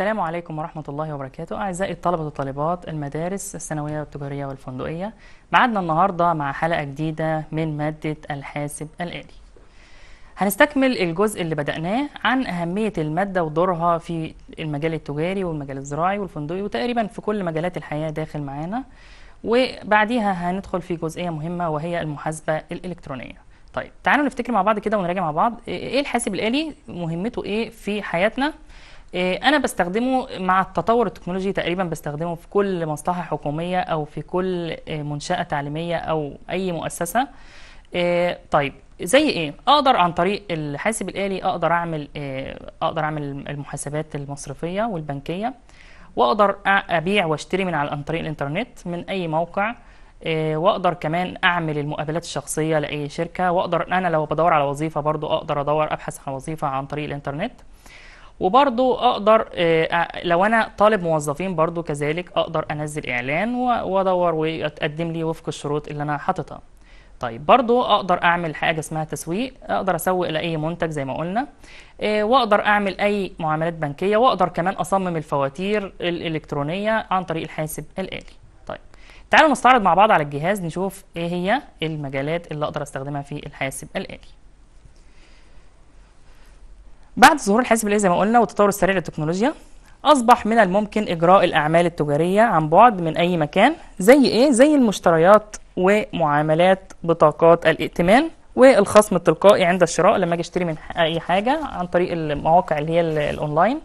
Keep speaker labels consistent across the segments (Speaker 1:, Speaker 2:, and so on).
Speaker 1: السلام عليكم ورحمة الله وبركاته أعزائي الطلبة والطالبات المدارس الثانوية والتجارية والفندقية معدنا النهاردة مع حلقة جديدة من مادة الحاسب الآلي هنستكمل الجزء اللي بدأناه عن أهمية المادة ودورها في المجال التجاري والمجال الزراعي والفندقي وتقريبا في كل مجالات الحياة داخل معانا وبعديها هندخل في جزئية مهمة وهي المحاسبة الإلكترونية طيب تعالوا نفتكر مع بعض كده ونراجع مع بعض ايه الحاسب الالي مهمته ايه في حياتنا إيه، انا بستخدمه مع التطور التكنولوجي تقريبا بستخدمه في كل مصلحه حكوميه او في كل إيه، منشاه تعليميه او اي مؤسسه إيه، طيب زي ايه اقدر عن طريق الحاسب الالي اقدر اعمل اقدر اعمل المحاسبات المصرفيه والبنكيه واقدر ابيع واشتري من على عن طريق الانترنت من اي موقع واقدر كمان اعمل المقابلات الشخصيه لاي شركه واقدر انا لو بدور على وظيفه برضو اقدر ادور ابحث عن وظيفه عن طريق الانترنت وبرضو اقدر آه، لو انا طالب موظفين برضو كذلك اقدر انزل اعلان وادور واتقدم لي وفق الشروط اللي انا حاططها طيب برضو اقدر اعمل حاجه اسمها تسويق اقدر اسوق لاي منتج زي ما قلنا آه، واقدر اعمل اي معاملات بنكيه واقدر كمان اصمم الفواتير الالكترونيه عن طريق الحاسب الالي طيب تعالوا نستعرض مع بعض على الجهاز نشوف ايه هي المجالات اللي اقدر استخدمها في الحاسب الالي بعد ظهور الحاسب الآلي زي ما قلنا والتطور السريع للتكنولوجيا أصبح من الممكن إجراء الأعمال التجارية عن بعد من أي مكان زي إيه؟ زي المشتريات ومعاملات بطاقات الائتمان والخصم التلقائي عند الشراء لما اجي اشتري من اي حاجه عن طريق المواقع اللي هي الاونلاين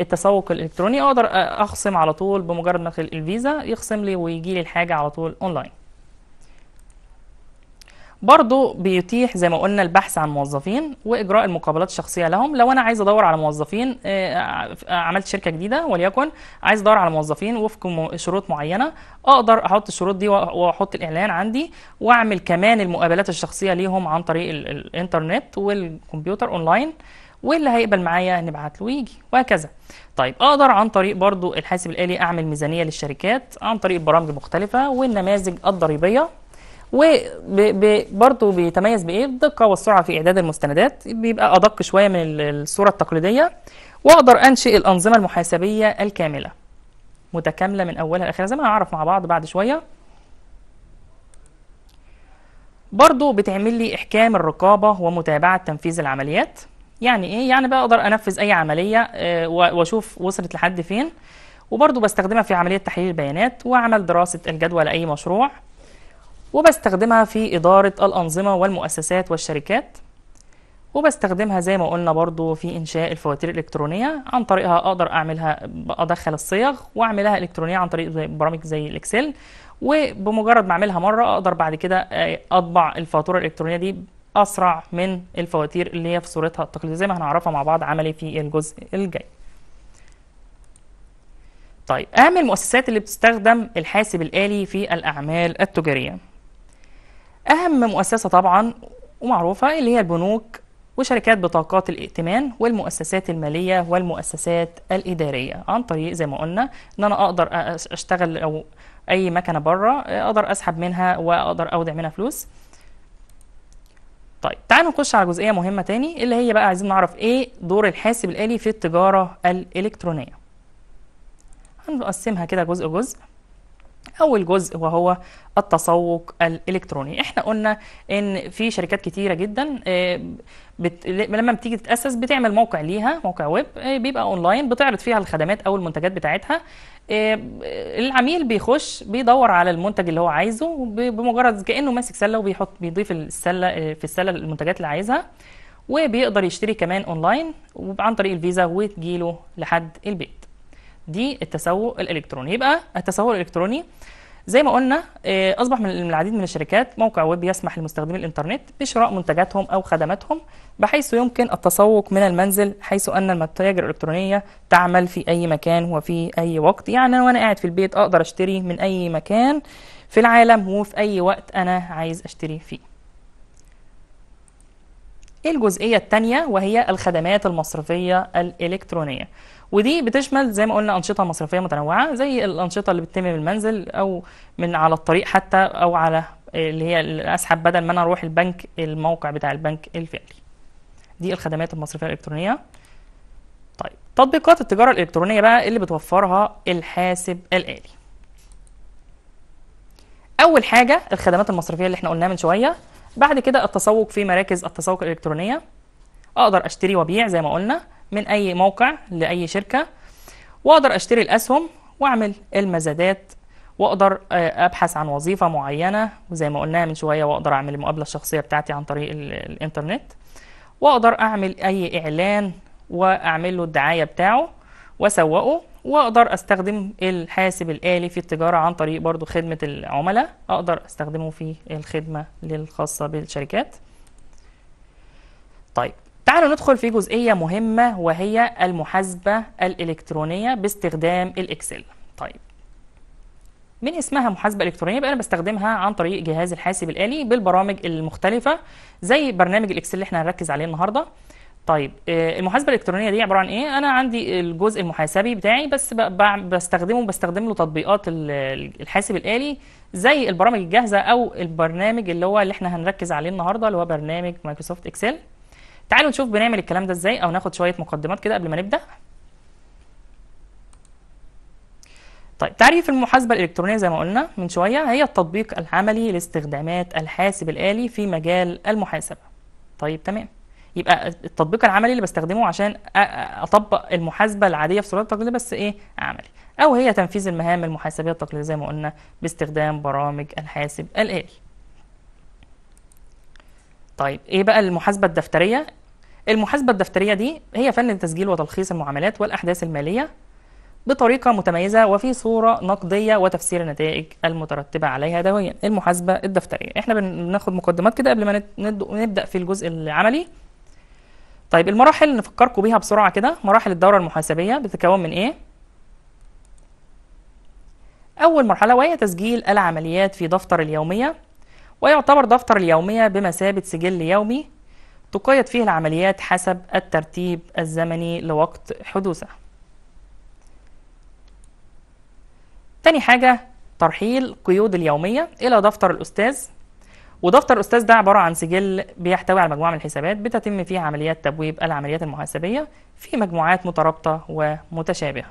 Speaker 1: التسوق الالكتروني اقدر اخصم على طول بمجرد ما ادخل الفيزا يخصم لي ويجي لي الحاجه على طول اونلاين برضه بيتيح زي ما قلنا البحث عن موظفين واجراء المقابلات الشخصيه لهم لو انا عايز ادور على موظفين آه، آه، عملت شركه جديده وليكن عايز ادور على موظفين وفق شروط معينه اقدر احط الشروط دي واحط الاعلان عندي واعمل كمان المقابلات الشخصيه ليهم عن طريق الانترنت والكمبيوتر اونلاين واللي هيقبل معايا نبعت له ويجي وهكذا طيب اقدر عن طريق برضو الحاسب الالي اعمل ميزانيه للشركات عن طريق برامج مختلفه والنماذج الضريبيه وبرضه بيتميز بايه الدقه والسرعه في اعداد المستندات بيبقى ادق شويه من الصوره التقليديه واقدر انشئ الانظمه المحاسبيه الكامله متكامله من اولها لاخرها زي ما هنعرف مع بعض بعد شويه برضه بتعمل لي احكام الرقابه ومتابعه تنفيذ العمليات يعني ايه يعني بقدر انفذ اي عمليه آه، واشوف وصلت لحد فين وبرضه بستخدمها في عمليه تحليل البيانات وعمل دراسه الجدوى لاي مشروع وبستخدمها في إدارة الأنظمة والمؤسسات والشركات وبستخدمها زي ما قلنا برضو في إنشاء الفواتير الإلكترونية عن طريقها أقدر أعملها أدخل الصيغ وأعملها إلكترونية عن طريق زي برامج زي الإكسل وبمجرد ما أعملها مرة أقدر بعد كده آه، أطبع الفاتورة الإلكترونية دي أسرع من الفواتير اللي هي في صورتها التقليدية زي ما هنعرفها مع بعض عملي في الجزء الجاي طيب أهم المؤسسات اللي بتستخدم الحاسب الآلي في الأعمال التجارية أهم مؤسسة طبعا ومعروفة اللي هي البنوك وشركات بطاقات الائتمان والمؤسسات المالية والمؤسسات الإدارية عن طريق زي ما قلنا إن أنا أقدر أشتغل أو أي مكنة بره أقدر أسحب منها وأقدر أودع منها فلوس طيب تعالوا نخش على جزئية مهمة تاني اللي هي بقى عايزين نعرف إيه دور الحاسب الآلي في التجارة الإلكترونية هنقسمها كده جزء جزء أول جزء وهو التسوق الإلكتروني إحنا قلنا إن في شركات كتيرة جدا آه، بت... لما بتيجي تتأسس بتعمل موقع ليها موقع ويب آه، بيبقى أونلاين بتعرض فيها الخدمات أو المنتجات بتاعتها آه، العميل بيخش بيدور على المنتج اللي هو عايزه بمجرد كأنه ماسك سلة وبيحط بيضيف السلة في السلة المنتجات اللي عايزها وبيقدر يشتري كمان أونلاين وعن طريق الفيزا وتجيله لحد البيت دي التسوق الالكتروني يبقى التسوق الالكتروني زي ما قلنا آه، اصبح من العديد من الشركات موقع ويب يسمح لمستخدمي الانترنت بشراء منتجاتهم او خدماتهم بحيث يمكن التسوق من المنزل حيث ان المتاجر الالكترونيه تعمل في اي مكان وفي اي وقت يعني وانا قاعد في البيت اقدر اشتري من اي مكان في العالم وفي اي وقت انا عايز اشتري فيه الجزئية الثانية وهي الخدمات المصرفية الإلكترونية ودي بتشمل زي ما قلنا أنشطة مصرفية متنوعة زي الأنشطة اللي بتتم من المنزل أو من على الطريق حتى أو على اللي هي الأسحب بدل ما أنا أروح البنك الموقع بتاع البنك الفعلي دي الخدمات المصرفية الإلكترونية طيب تطبيقات التجارة الإلكترونية بقى اللي بتوفرها الحاسب الآلي أول حاجة الخدمات المصرفية اللي احنا قلناها من شوية بعد كده التسوق في مراكز التسوق الالكترونيه اقدر اشتري وابيع زي ما قلنا من اي موقع لاي شركه واقدر اشتري الاسهم واعمل المزادات واقدر آه، ابحث عن وظيفه معينه وزي ما قلناها من شويه واقدر اعمل المقابله الشخصيه بتاعتي عن طريق الانترنت واقدر اعمل اي اعلان واعمل له الدعايه بتاعه واسوقه واقدر استخدم الحاسب الالي في التجاره عن طريق برضو خدمه العملاء اقدر استخدمه في الخدمه الخاصه بالشركات طيب تعالوا ندخل في جزئيه مهمه وهي المحاسبه الالكترونيه باستخدام الاكسل طيب من اسمها محاسبه الكترونيه بقى انا بستخدمها عن طريق جهاز الحاسب الالي بالبرامج المختلفه زي برنامج الاكسل اللي احنا هنركز عليه النهارده طيب آه، المحاسبه الالكترونيه دي عباره عن ايه انا عندي الجزء المحاسبي بتاعي بس بستخدمه بستخدم له تطبيقات الحاسب الالي زي البرامج الجاهزه او البرنامج اللي هو اللي احنا هنركز عليه النهارده اللي هو برنامج مايكروسوفت اكسل تعالوا نشوف بنعمل الكلام ده ازاي او ناخد شويه مقدمات كده قبل ما نبدا طيب تعريف المحاسبة الإلكترونية زي ما قلنا من شوية هي التطبيق العملي لاستخدامات الحاسب الآلي في مجال المحاسبة طيب تمام يبقى التطبيق العملي اللي بستخدمه عشان اطبق المحاسبه العاديه في صورات التقليديه بس ايه عملي او هي تنفيذ المهام المحاسبيه التقليديه زي ما قلنا باستخدام برامج الحاسب الالي طيب ايه بقى المحاسبه الدفتريه المحاسبه الدفتريه دي هي فن تسجيل وتلخيص المعاملات والاحداث الماليه بطريقة متميزة وفي صورة نقدية وتفسير النتائج المترتبة عليها دويا المحاسبة الدفترية احنا بناخد مقدمات كده قبل ما نبدأ في الجزء العملي طيب المراحل نفكركم بيها بسرعه كده مراحل الدوره المحاسبيه بتتكون من ايه اول مرحله وهي تسجيل العمليات في دفتر اليوميه ويعتبر دفتر اليوميه بمثابه سجل يومي تقيد فيه العمليات حسب الترتيب الزمني لوقت حدوثها تاني حاجه ترحيل قيود اليوميه الى دفتر الاستاذ ودفتر استاذ ده عبارة عن سجل بيحتوي على مجموعة من الحسابات بتتم فيها عمليات تبويب العمليات المحاسبية في مجموعات مترابطة ومتشابهة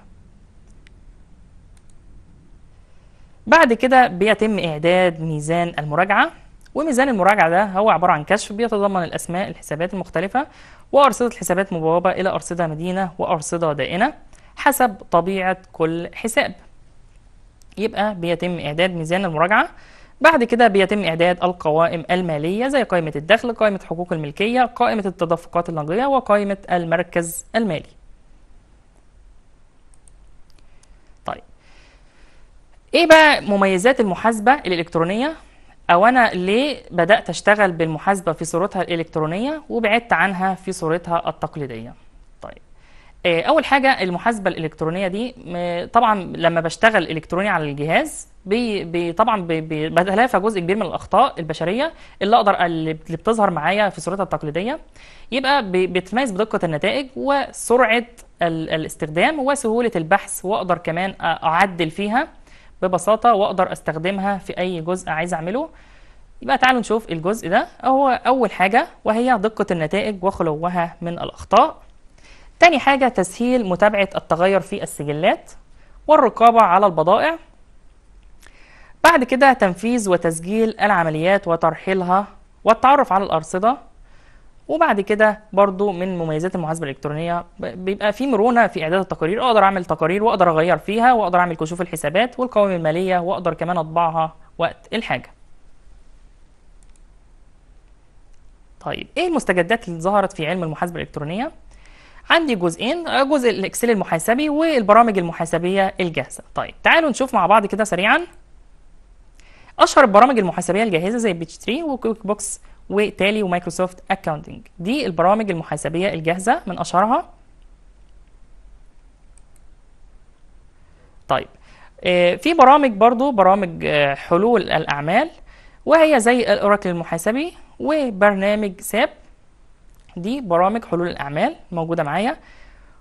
Speaker 1: بعد كده بيتم إعداد ميزان المراجعة وميزان المراجعة ده هو عبارة عن كشف بيتضمن الأسماء الحسابات المختلفة وأرصدة الحسابات مبوبة إلى أرصدة مدينة وأرصدة دائنة حسب طبيعة كل حساب يبقى بيتم إعداد ميزان المراجعة بعد كده بيتم إعداد القوائم المالية زي قائمة الدخل قائمة حقوق الملكية قائمة التدفقات النقدية وقائمة المركز المالي طيب ايه بقى مميزات المحاسبة الإلكترونية او انا ليه بدات اشتغل بالمحاسبه في صورتها الالكترونيه وبعدت عنها في صورتها التقليديه آه، اول حاجه المحاسبه الالكترونيه دي طبعا لما بشتغل الكتروني على الجهاز بي بي طبعا بتلافى جزء كبير من الاخطاء البشريه اللي اقدر اللي بتظهر معايا في صورتها التقليديه يبقى بتميز بدقه النتائج وسرعه الاستخدام وسهوله البحث واقدر كمان اعدل فيها ببساطه واقدر استخدمها في اي جزء عايز اعمله يبقى تعالوا نشوف الجزء ده هو اول حاجه وهي دقه النتائج وخلوها من الاخطاء تاني حاجة تسهيل متابعة التغير في السجلات والرقابة على البضائع بعد كده تنفيذ وتسجيل العمليات وترحيلها والتعرف على الأرصدة وبعد كده برضو من مميزات المحاسبة الإلكترونية بيبقى في مرونة في إعداد التقارير أقدر أعمل تقارير وأقدر أغير فيها وأقدر أعمل كشوف الحسابات والقوائم المالية وأقدر كمان أطبعها وقت الحاجة طيب إيه المستجدات اللي ظهرت في علم المحاسبة الإلكترونية؟ عندي جزئين جزء الاكسل المحاسبي والبرامج المحاسبيه الجاهزه طيب تعالوا نشوف مع بعض كده سريعا اشهر البرامج المحاسبيه الجاهزه زي بيتش 3 وكويك بوكس وتالي ومايكروسوفت اكاونتنج دي البرامج المحاسبيه الجاهزه من اشهرها طيب آه، في برامج برضو برامج آه، حلول الاعمال وهي زي الاوراكل المحاسبي وبرنامج ساب دي برامج حلول الاعمال موجوده معايا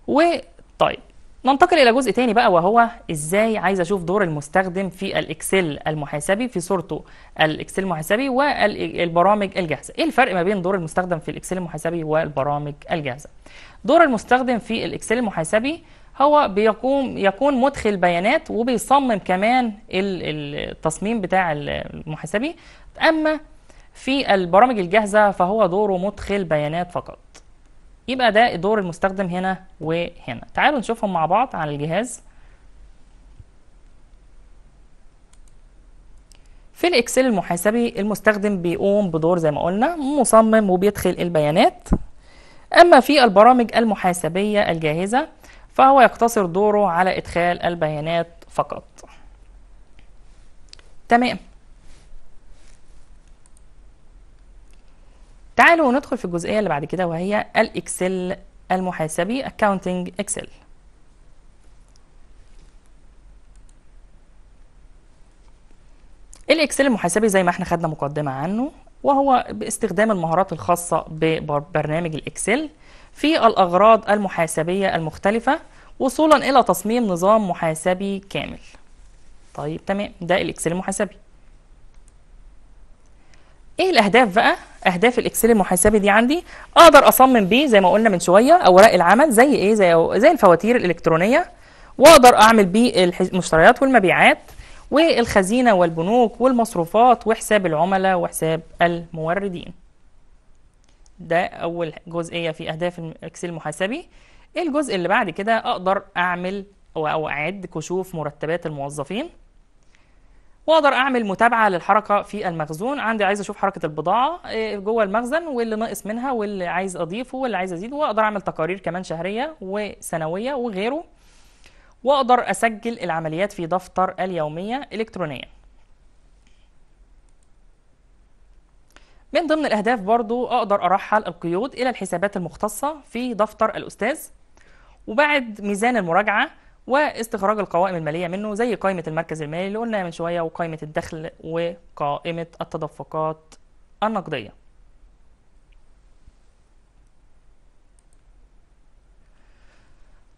Speaker 1: وطيب ننتقل الى جزء تاني بقى وهو ازاي عايز اشوف دور المستخدم في الاكسل المحاسبي في صورته الاكسل المحاسبي والبرامج الجاهزه ايه الفرق ما بين دور المستخدم في الاكسل المحاسبي والبرامج الجاهزه دور المستخدم في الاكسل المحاسبي هو بيقوم يكون مدخل بيانات وبيصمم كمان التصميم بتاع المحاسبي اما في البرامج الجاهزة فهو دوره مدخل بيانات فقط يبقى ده دور المستخدم هنا وهنا تعالوا نشوفهم مع بعض على الجهاز في الاكسل المحاسبي المستخدم بيقوم بدور زي ما قلنا مصمم وبيدخل البيانات اما في البرامج المحاسبية الجاهزة فهو يقتصر دوره على ادخال البيانات فقط تمام تعالوا ندخل في الجزئية اللي بعد كده وهي الإكسل المحاسبي Accounting Excel الإكسل المحاسبي زي ما احنا خدنا مقدمة عنه وهو باستخدام المهارات الخاصة ببرنامج الإكسل في الأغراض المحاسبية المختلفة وصولا إلى تصميم نظام محاسبي كامل طيب تمام ده الإكسل المحاسبي ايه الاهداف بقى اهداف الاكسل المحاسبي دي عندي اقدر اصمم بيه زي ما قلنا من شويه اوراق العمل زي ايه زي زي الفواتير الالكترونيه واقدر اعمل بيه المشتريات والمبيعات والخزينه والبنوك والمصروفات وحساب العملاء وحساب الموردين ده اول جزئيه في اهداف الاكسل المحاسبي الجزء اللي بعد كده اقدر اعمل او اعد كشوف مرتبات الموظفين واقدر اعمل متابعه للحركه في المخزون عندي عايز اشوف حركه البضاعه إيه، جوه المخزن واللي ناقص منها واللي عايز اضيفه واللي عايز ازيده واقدر اعمل تقارير كمان شهريه وسنويه وغيره واقدر اسجل العمليات في دفتر اليوميه الكترونيا من ضمن الأهداف برضو أقدر أرحل القيود إلى الحسابات المختصة في دفتر الأستاذ وبعد ميزان المراجعة واستخراج القوائم المالية منه زي قائمة المركز المالي اللي قلنا من شوية وقائمة الدخل وقائمة التدفقات النقدية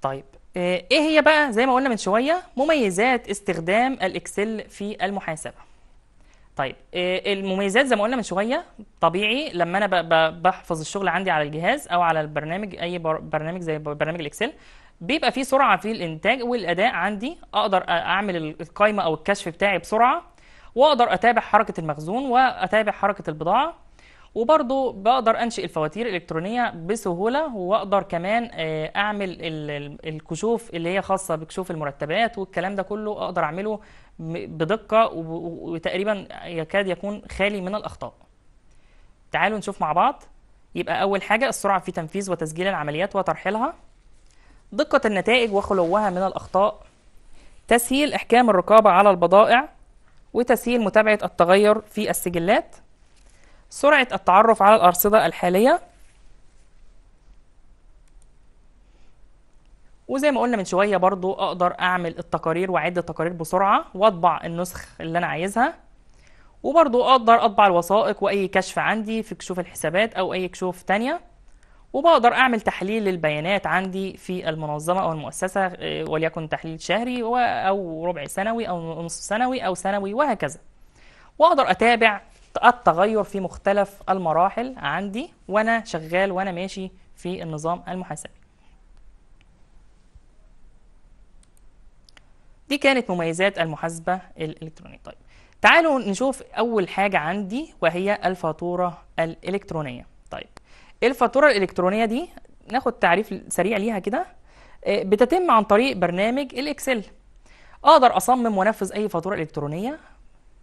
Speaker 1: طيب آه، ايه هي بقى زي ما قلنا من شوية مميزات استخدام الاكسل في المحاسبة طيب آه، المميزات زي ما قلنا من شويه طبيعي لما انا بحفظ الشغل عندي على الجهاز او على البرنامج اي برنامج زي برنامج الاكسل بيبقى في سرعه في الانتاج والاداء عندي اقدر اعمل القايمه او الكشف بتاعي بسرعه واقدر اتابع حركه المخزون واتابع حركه البضاعه وبرضه بقدر انشئ الفواتير الالكترونيه بسهوله واقدر كمان آه، اعمل الكشوف اللي هي خاصه بكشوف المرتبات والكلام ده كله اقدر اعمله بدقه وتقريبا يكاد يكون خالي من الاخطاء تعالوا نشوف مع بعض يبقى اول حاجه السرعه في تنفيذ وتسجيل العمليات وترحيلها. دقة النتائج وخلوها من الأخطاء تسهيل إحكام الرقابة على البضائع وتسهيل متابعة التغير في السجلات سرعة التعرف على الأرصدة الحالية وزي ما قلنا من شوية برضو أقدر أعمل التقارير وأعد التقارير بسرعة وأطبع النسخ اللي أنا عايزها وبرضو أقدر أطبع الوثائق وأي كشف عندي في كشوف الحسابات أو أي كشوف تانية وبقدر اعمل تحليل للبيانات عندي في المنظمه او المؤسسه آه، وليكن تحليل شهري او ربع سنوي او نصف سنوي او سنوي وهكذا واقدر اتابع التغير في مختلف المراحل عندي وانا شغال وانا ماشي في النظام المحاسبي دي كانت مميزات المحاسبه الالكترونيه طيب تعالوا نشوف اول حاجه عندي وهي الفاتوره الالكترونيه الفاتوره الالكترونيه دي ناخد تعريف سريع ليها كده آه، بتتم عن طريق برنامج الاكسل اقدر اصمم وانفذ اي فاتوره الكترونيه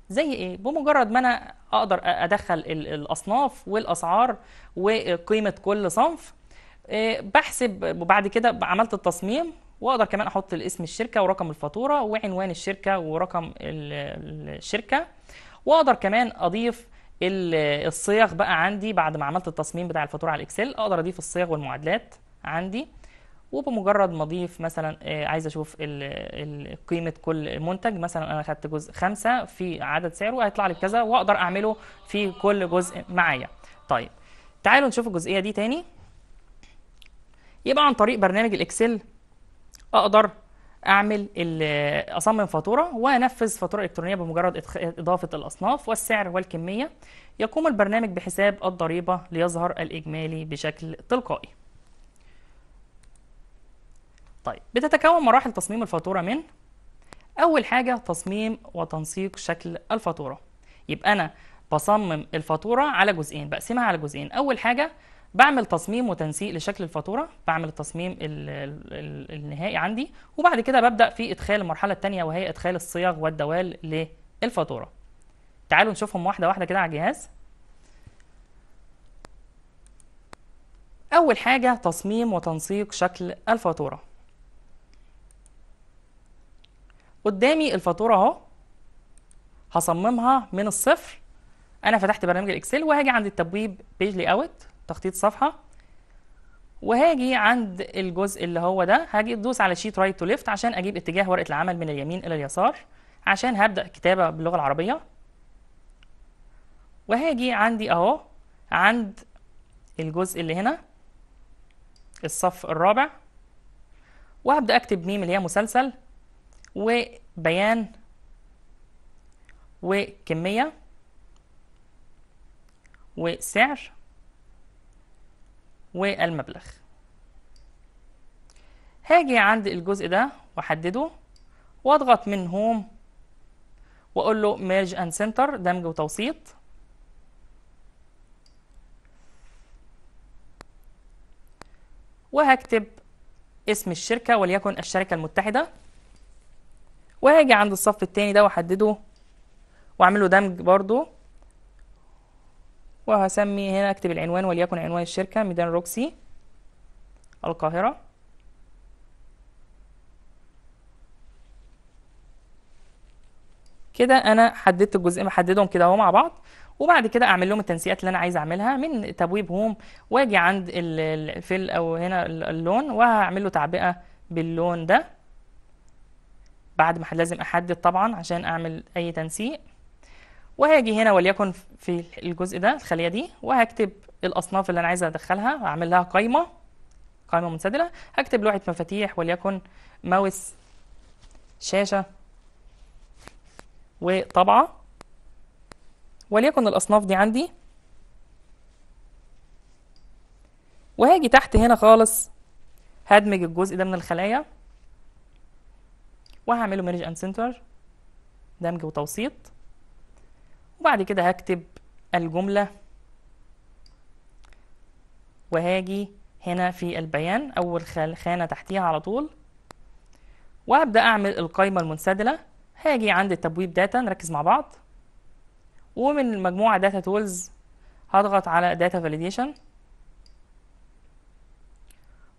Speaker 1: زي ايه بمجرد ما انا اقدر ادخل الاصناف والاسعار وقيمه كل صنف آه، بحسب وبعد كده عملت التصميم واقدر كمان احط اسم الشركه ورقم الفاتوره وعنوان الشركه ورقم الشركه واقدر كمان اضيف الصيغ بقى عندي بعد ما عملت التصميم بتاع الفاتوره على الاكسل اقدر اضيف الصيغ والمعادلات عندي وبمجرد ما اضيف مثلا آه، عايز اشوف قيمه كل منتج مثلا انا خدت جزء خمسة في عدد سعره هيطلع لي كذا واقدر اعمله في كل جزء معايا طيب تعالوا نشوف الجزئيه دي تاني يبقى عن طريق برنامج الاكسل اقدر اعمل اصمم فاتوره وانفذ فاتوره الكترونيه بمجرد اضافه الاصناف والسعر والكميه يقوم البرنامج بحساب الضريبه ليظهر الاجمالي بشكل تلقائي طيب بتتكون مراحل تصميم الفاتوره من اول حاجه تصميم وتنسيق شكل الفاتوره يبقى انا بصمم الفاتوره على جزئين بقسمها على جزئين اول حاجه بعمل تصميم وتنسيق لشكل الفاتوره بعمل التصميم الـ الـ النهائي عندي وبعد كده ببدا في ادخال المرحله الثانيه وهي ادخال الصيغ والدوال للفاتوره تعالوا نشوفهم واحده واحده كده على الجهاز اول حاجه تصميم وتنسيق شكل الفاتوره قدامي الفاتوره اهو هصممها من الصفر انا فتحت برنامج الاكسل وهاجي عند التبويب بيج لي اوت تخطيط صفحه وهاجي عند الجزء اللي هو ده هاجي ادوس على شيت رايت تو ليفت عشان اجيب اتجاه ورقه العمل من اليمين الى اليسار عشان هبدا كتابه باللغه العربيه وهاجي عندي اهو عند الجزء اللي هنا الصف الرابع وهبدا اكتب ميم اللي هي مسلسل وبيان وكميه وسعر والمبلغ هاجي عند الجزء ده واحدده واضغط من هوم واقول له ميرج اند سنتر دمج وتوسيط وهكتب اسم الشركه وليكن الشركه المتحده وهاجي عند الصف الثاني ده واحدده واعمل له دمج برده وهسمي هنا اكتب العنوان وليكن عنوان الشركة ميدان روكسي القاهرة كده انا حددت الجزئين بحددهم كده اهو مع بعض وبعد كده اعمل لهم التنسيقات اللي انا عايز اعملها من تبويب هوم واجي عند الفل او هنا اللون وهعمل له تعبئه باللون ده بعد ما لازم احدد طبعا عشان اعمل اي تنسيق وهاجي هنا وليكن في الجزء ده الخليه دي وهكتب الاصناف اللي انا عايز ادخلها هعمل لها قايمه قائمه منسدله هكتب لوحه مفاتيح وليكن ماوس شاشه وطبعه وليكن الاصناف دي عندي وهاجي تحت هنا خالص هدمج الجزء ده من الخلايا وهعمله ميرج اند سنتر دمج وتوسيط وبعد كده هكتب الجملة وهاجي هنا في البيان أول خانة تحتيها على طول وهبدأ أعمل القائمة المنسدلة هاجي عند التبويب داتا نركز مع بعض ومن المجموعة داتا تولز هضغط على داتا فاليديشن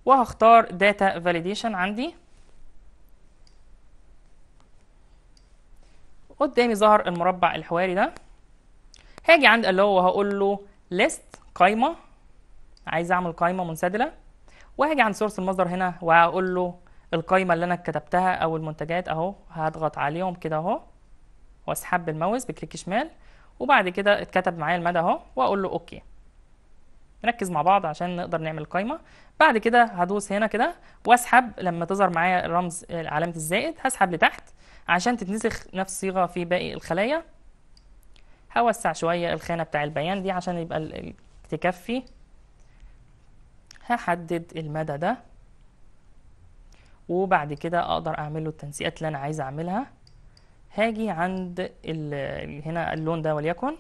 Speaker 1: وهختار داتا فاليديشن عندي قدامي ظهر المربع الحواري ده هاجي عند اللي هو هقول له ليست قايمه عايز اعمل قايمه منسدله وهاجي عند سورس المصدر هنا وهقول له القايمه اللي انا كتبتها او المنتجات اهو هضغط عليهم كده اهو واسحب بالماوس بكليك شمال وبعد كده اتكتب معايا المدى اهو واقول له اوكي نركز مع بعض عشان نقدر نعمل قايمه بعد كده هدوس هنا كده واسحب لما تظهر معايا رمز علامه الزائد هسحب لتحت عشان تتنسخ نفس الصيغه في باقي الخلايا هوسع شوية الخانة بتاع البيان دي عشان يبقى تكفي هحدد المدى ده وبعد كده اقدر اعمل له التنسيقات اللي انا عايز اعملها هاجي عند هنا اللون ده وليكن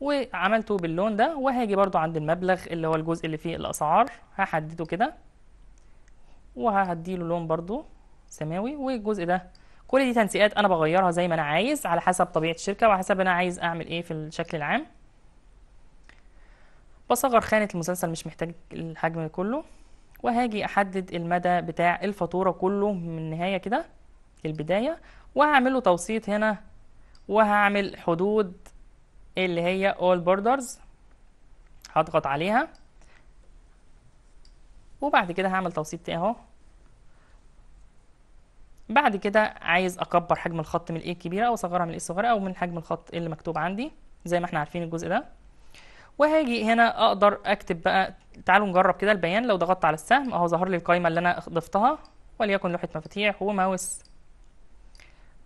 Speaker 1: وعملته باللون ده وهاجي برضو عند المبلغ اللي هو الجزء اللي فيه الاسعار هحدده كده وهديله لون برضو سماوي والجزء ده كل دي تنسيقات انا بغيرها زي ما انا عايز على حسب طبيعه الشركه وعلى حسب انا عايز اعمل ايه في الشكل العام بصغر خانه المسلسل مش محتاج الحجم كله وهاجي احدد المدى بتاع الفاتوره كله من النهايه كده للبدايه وهعمله توسيط هنا وهعمل حدود اللي هي all borders هضغط عليها وبعد كده هعمل توسيط اهو بعد كده عايز اكبر حجم الخط من الايه الكبيره او اصغرها من الايه الصغيره او من حجم الخط اللي مكتوب عندي زي ما احنا عارفين الجزء ده وهاجي هنا اقدر اكتب بقى تعالوا نجرب كده البيان لو ضغطت على السهم اهو ظهر لي القائمه اللي انا ضفتها وليكن لوحه مفاتيح وماوس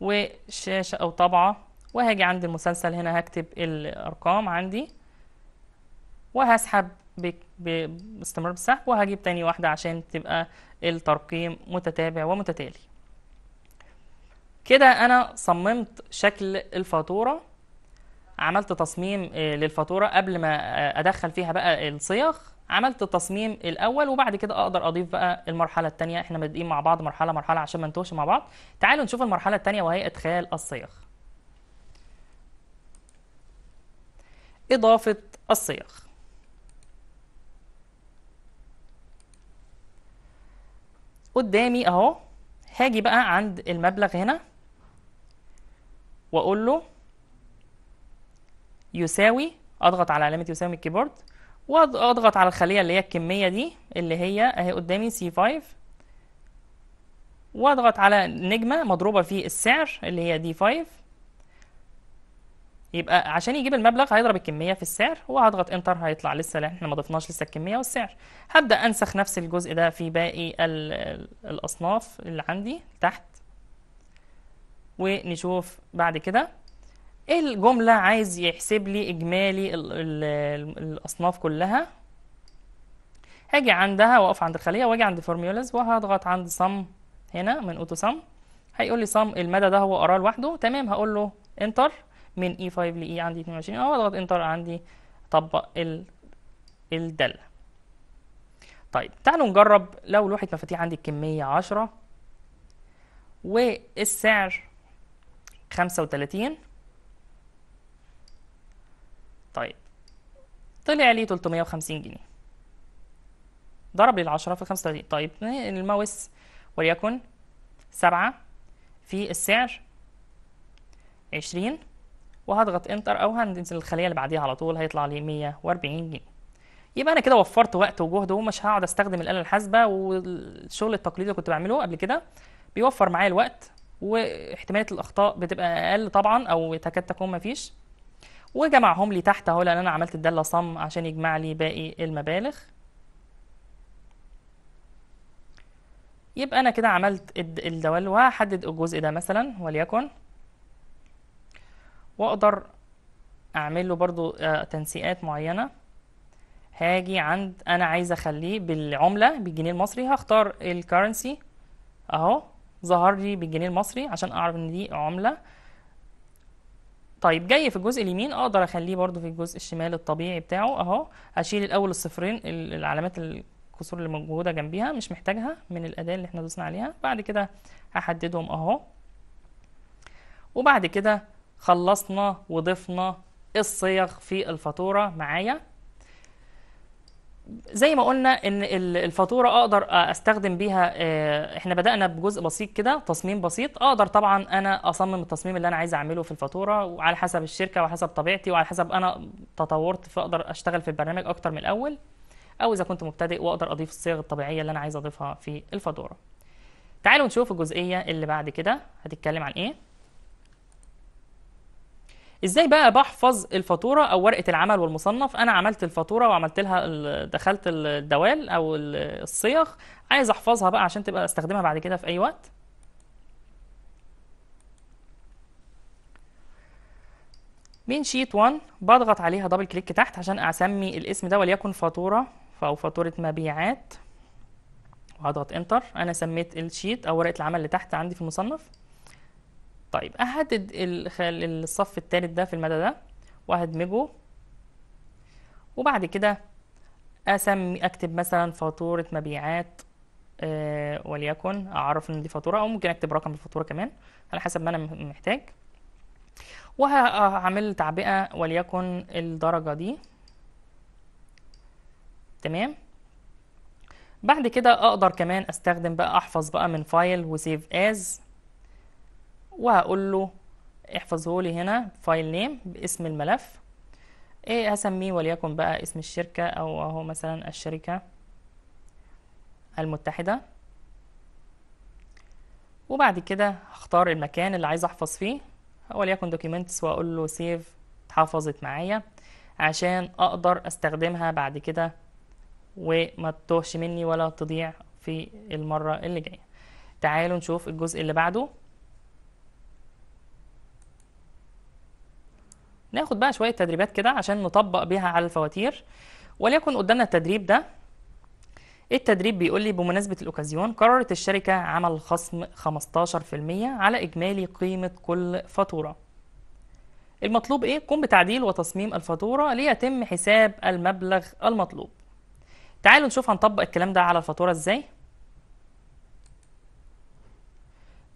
Speaker 1: وشاشه او طابعه وهاجي عند المسلسل هنا هكتب الارقام عندي وهسحب باستمرار بالسحب وهجيب تاني واحده عشان تبقى الترقيم متتابع ومتتالي كده انا صممت شكل الفاتوره عملت تصميم آه، للفاتوره قبل ما آه، ادخل فيها بقى الصيغ عملت التصميم الاول وبعد كده اقدر اضيف بقى المرحله الثانيه احنا بادئين مع بعض مرحله مرحله عشان ما نتوهش مع بعض تعالوا نشوف المرحله الثانيه وهي ادخال الصيغ اضافه الصيغ قدامي اهو هاجي بقى عند المبلغ هنا واقول له يساوي اضغط على علامه يساوي الكيبورد واضغط على الخليه اللي هي الكميه دي اللي هي اهي قدامي سي 5 واضغط على نجمه مضروبه في السعر اللي هي دي 5 يبقى عشان يجيب المبلغ هيضرب الكميه في السعر وهضغط انتر هيطلع لسه لان احنا ما ضفناش لسه الكميه والسعر هبدا انسخ نفس الجزء ده في باقي الاصناف اللي عندي تحت ونشوف بعد كده ايه الجملة عايز يحسب لي اجمالي الـ الـ الاصناف كلها هاجي عندها واقف عند الخلية واجي عند فورميولاز وهضغط عند صم هنا من اوتو صم هيقول لي صم المدى ده هو أراه لوحده تمام هقول له انتر من اي 5 لاي عندي 22 أو اضغط انتر عندي طبق ال الدالة طيب تعالوا نجرب لو لوحة مفاتيح عندي الكمية 10 والسعر 35 طيب طلع لي 350 جنيه ضرب لي ال10 في 35 طيب الماوس وليكن 7 في السعر 20 وهضغط انتر او هننزل الخليه اللي بعديها على طول هيطلع لي 140 جنيه يبقى انا كده وفرت وقت وجهد ومش هقعد استخدم الاله الحاسبه والشغل التقليدي اللي كنت بعمله قبل كده بيوفر معايا الوقت واحتماليه الاخطاء بتبقى اقل طبعا او تكاد تكون مفيش وجمعهم لي تحت اهو لان انا عملت الداله صم عشان يجمع لي باقي المبالغ يبقى انا كده عملت الدوال وهحدد الجزء ده مثلا وليكن واقدر اعمل له برضو آه، تنسيقات معينه هاجي عند انا عايز اخليه بالعمله بالجنيه المصري هختار الكرنسي اهو ظهر لي بالجنيه المصري عشان اعرف ان دي عمله طيب جاي في الجزء اليمين اقدر اخليه برده في الجزء الشمال الطبيعي بتاعه اهو اشيل الاول الصفرين العلامات الكسور اللي موجوده جنبيها مش محتاجها من الاداه اللي احنا دوسنا عليها بعد كده هحددهم اهو وبعد كده خلصنا وضفنا الصيغ في الفاتوره معايا زي ما قلنا ان الفاتوره اقدر استخدم بيها آه، احنا بدانا بجزء بسيط كده تصميم بسيط اقدر طبعا انا اصمم التصميم اللي انا عايز اعمله في الفاتوره وعلى حسب الشركه وعلى حسب طبيعتي وعلى حسب انا تطورت فاقدر اشتغل في البرنامج اكتر من الاول او اذا كنت مبتدئ واقدر اضيف الصيغ الطبيعيه اللي انا عايز اضيفها في الفاتوره تعالوا نشوف الجزئيه اللي بعد كده هتتكلم عن ايه ازاي بقى بحفظ الفاتوره او ورقه العمل والمصنف انا عملت الفاتوره وعملت لها دخلت الدوال او الصيغ عايز احفظها بقى عشان تبقى استخدمها بعد كده في اي وقت من شيت 1 بضغط عليها دبل كليك تحت عشان اسمي الاسم ده وليكن فاتوره او فاتوره مبيعات وهضغط انتر انا سميت الشيت او ورقه العمل اللي تحت عندي في المصنف طيب اهدد الصف الثالث ده في المدى ده وهدمجه وبعد كده اسمي اكتب مثلا فاتوره مبيعات أه وليكن اعرف ان دي فاتوره او ممكن اكتب رقم الفاتوره كمان على حسب ما انا محتاج وهعمل تعبئه وليكن الدرجه دي تمام بعد كده اقدر كمان استخدم بقى احفظ بقى من فايل وسيف از وهقول له احفظه لي هنا فايل نيم باسم الملف ايه هسميه وليكن بقى اسم الشركة او اهو مثلا الشركة المتحدة وبعد كده هختار المكان اللي عايز احفظ فيه وليكن دوكيومنتس واقول له سيف اتحفظت معايا عشان اقدر استخدمها بعد كده وما تتوهش مني ولا تضيع في المرة اللي جاية تعالوا نشوف الجزء اللي بعده ناخد بقى شوية تدريبات كده عشان نطبق بيها على الفواتير وليكن قدامنا التدريب ده التدريب بيقول لي بمناسبة الأوكازيون قررت الشركة عمل خصم 15% على إجمالي قيمة كل فاتورة المطلوب إيه؟ قم بتعديل وتصميم الفاتورة ليتم حساب المبلغ المطلوب تعالوا نشوف هنطبق الكلام ده على الفاتورة إزاي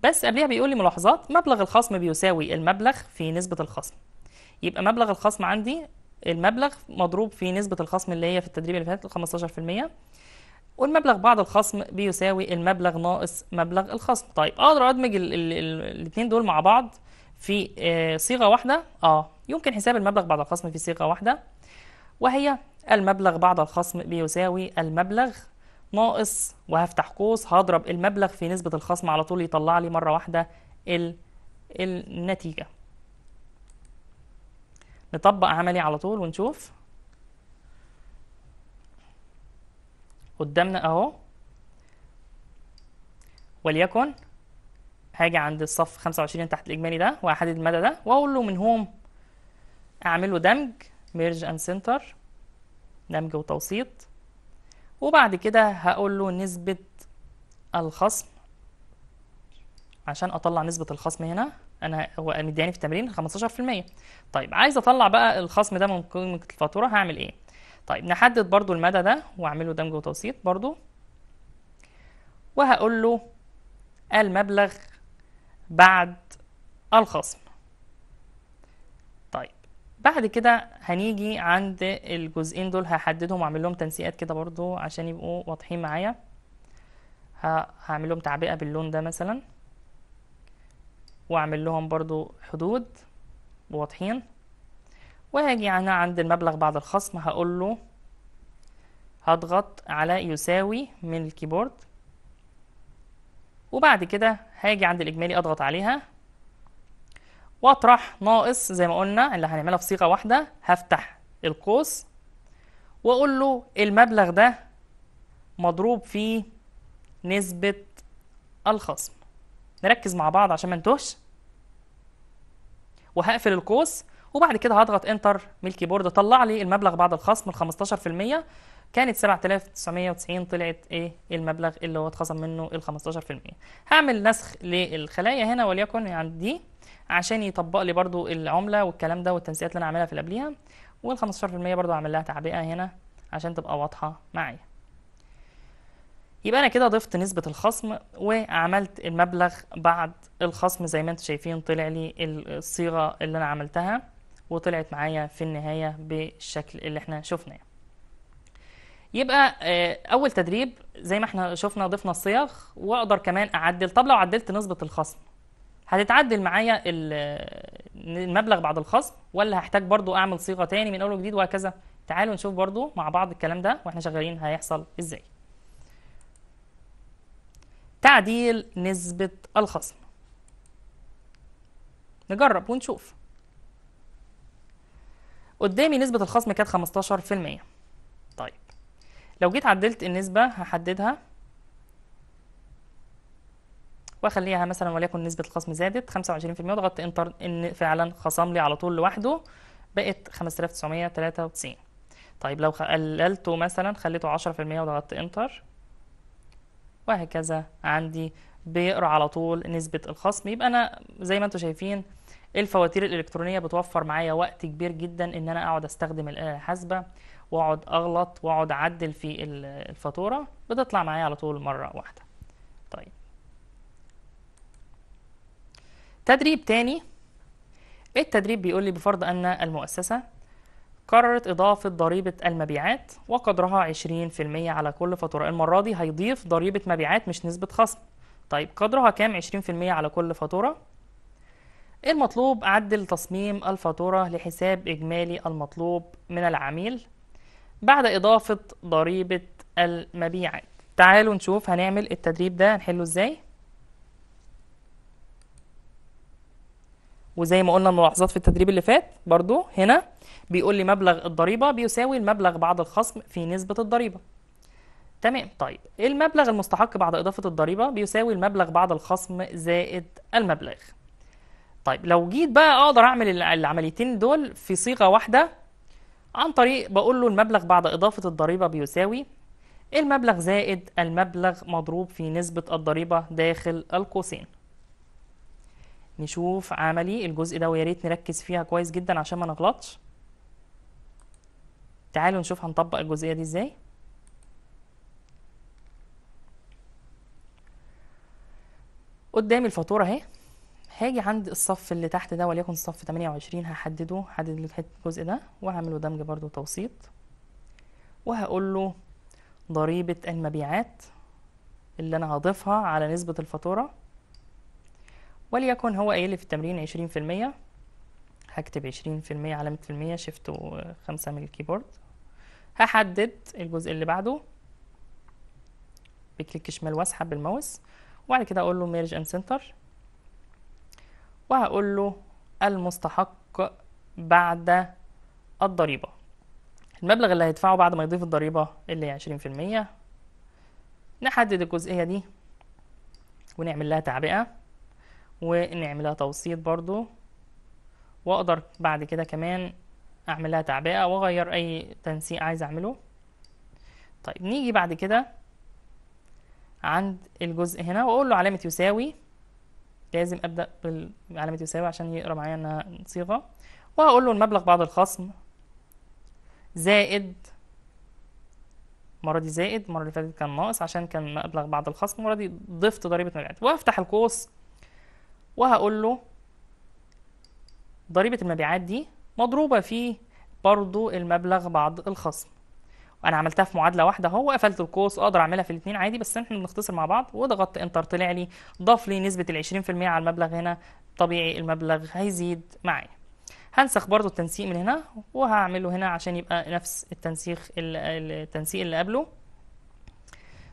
Speaker 1: بس قبلها بيقول لي ملاحظات مبلغ الخصم بيساوي المبلغ في نسبة الخصم يبقى مبلغ الخصم عندي المبلغ مضروب في نسبة الخصم اللي هي في التدريب اللي فات 15% والمبلغ بعد الخصم بيساوي المبلغ ناقص مبلغ الخصم طيب اقدر ادمج الاثنين دول مع بعض في آه، صيغه واحده اه يمكن حساب المبلغ بعد الخصم في صيغه واحده وهي المبلغ بعد الخصم بيساوي المبلغ ناقص وهفتح قوس هضرب المبلغ في نسبه الخصم على طول يطلع لي مره واحده ال النتيجه نطبق عملي على طول ونشوف قدامنا اهو وليكن هاجي عند الصف 25 تحت الاجمالي ده واحدد المدى ده واقول له من هوم اعمل له دمج ميرج اند سنتر دمج وتوسيط وبعد كده هقول له نسبة الخصم عشان اطلع نسبة الخصم هنا انا هو مدياني في التمرين 15% طيب عايز اطلع بقى الخصم ده من قيمه الفاتوره هعمل ايه طيب نحدد برضو المدى ده واعمله دمج وتوسيط برضو وهقول له المبلغ بعد الخصم طيب بعد كده هنيجي عند الجزئين دول هحددهم واعمل لهم تنسيقات كده برضو عشان يبقوا واضحين معايا هعمل لهم تعبئه باللون ده مثلا واعمل لهم برضو حدود واضحين وهاجي هنا عند المبلغ بعد الخصم هقول له هضغط على يساوي من الكيبورد وبعد كده هاجي عند الإجمالي أضغط عليها وأطرح ناقص زي ما قلنا اللي هنعملها في صيغة واحدة هفتح القوس وأقول له المبلغ ده مضروب في نسبة الخصم نركز مع بعض عشان ما نتوهش وهقفل القوس وبعد كده هضغط انتر من الكيبورد طلع لي المبلغ بعد الخصم ال 15% كانت 7990 طلعت إيه؟, ايه المبلغ اللي هو اتخصم منه ال 15% هعمل نسخ للخلايا هنا وليكن عندي دي عشان يطبق لي برضو العمله والكلام ده والتنسيقات اللي انا عاملها في اللي قبليها وال 15% برضو هعمل لها تعبئه هنا عشان تبقى واضحه معايا يبقى انا كده ضفت نسبه الخصم وعملت المبلغ بعد الخصم زي ما انتم شايفين طلع لي الصيغه اللي انا عملتها وطلعت معايا في النهايه بالشكل اللي احنا شفناه يبقى آه، اول تدريب زي ما احنا شفنا ضفنا الصيغ واقدر كمان اعدل طب لو عدلت نسبه الخصم هتتعدل معايا المبلغ بعد الخصم ولا هحتاج برضو اعمل صيغه تاني من اول وجديد وهكذا تعالوا نشوف برضو مع بعض الكلام ده واحنا شغالين هيحصل ازاي تعديل نسبة الخصم نجرب ونشوف قدامي نسبة الخصم كانت 15% طيب لو جيت عدلت النسبة هحددها واخليها مثلا وليكن نسبة الخصم زادت 25% وضغطت انتر ان فعلا خصم لي على طول لوحده بقت 5993 طيب لو قللته مثلا خليته 10% وضغطت انتر وهكذا عندي بيقرا على طول نسبة الخصم يبقى أنا زي ما أنتم شايفين الفواتير الإلكترونية بتوفر معايا وقت كبير جدا إن أنا أقعد أستخدم الآلة الحاسبة وأقعد أغلط وأقعد أعدل في الفاتورة بتطلع معايا على طول مرة واحدة طيب تدريب تاني التدريب بيقول لي بفرض أن المؤسسة قررت إضافة ضريبة المبيعات وقدرها 20% على كل فاتورة المرة دي هيضيف ضريبة مبيعات مش نسبة خصم طيب قدرها كام 20% على كل فاتورة المطلوب عدل تصميم الفاتورة لحساب إجمالي المطلوب من العميل بعد إضافة ضريبة المبيعات تعالوا نشوف هنعمل التدريب ده هنحله إزاي وزي ما قلنا ملاحظات في التدريب اللي فات برضو هنا بيقول لي مبلغ الضريبه بيساوي المبلغ بعد الخصم في نسبه الضريبه تمام طيب المبلغ المستحق بعد اضافه الضريبه بيساوي المبلغ بعد الخصم زائد المبلغ طيب لو جيت بقى اقدر اعمل العمليتين دول في صيغه واحده عن طريق بقول له المبلغ بعد اضافه الضريبه بيساوي المبلغ زائد المبلغ مضروب في نسبه الضريبه داخل القوسين نشوف عملي الجزء ده ويا ريت نركز فيها كويس جدا عشان ما نغلطش تعالوا نشوف هنطبق الجزئيه دي ازاي قدامي الفاتوره اهي هاجي عند الصف اللي تحت ده وليكن صف 28 هحدده هحدد الجزء ده وهعمله دمج برضو توسيط وهقول له ضريبه المبيعات اللي انا هضيفها على نسبه الفاتوره وليكن هو قايل لي في التمرين 20% هكتب 20% علامة في المية شيفت وخمسة من الكيبورد هحدد الجزء اللي بعده بكليك شمال واسحب بالماوس وبعد كده اقول له ميرج اند سنتر وهقول له المستحق بعد الضريبة المبلغ اللي هيدفعه بعد ما يضيف الضريبة اللي هي عشرين في المية نحدد الجزئية دي ونعمل لها تعبئة ونعملها توسيط برضو واقدر بعد كده كمان اعملها تعبئة واغير اي تنسيق عايز اعمله طيب نيجي بعد كده عند الجزء هنا واقول له علامة يساوي لازم ابدا بعلامة يساوي عشان يقرا معايا انها صيغة وهقول له المبلغ بعد الخصم زائد المره دي زائد المره اللي فاتت كان ناقص عشان كان مبلغ بعد الخصم المره دي ضفت ضريبه مبيعات وافتح القوس وهقول له ضريبة المبيعات دي مضروبة في برضو المبلغ بعد الخصم انا عملتها في معادله واحده اهو وقفلت القوس اقدر اعملها في الاثنين عادي بس احنا بنختصر مع بعض وضغطت انتر طلع لي ضاف لي نسبه ال 20% على المبلغ هنا طبيعي المبلغ هيزيد معايا هنسخ برضو التنسيق من هنا وهعمله هنا عشان يبقى نفس التنسيق التنسيق اللي قبله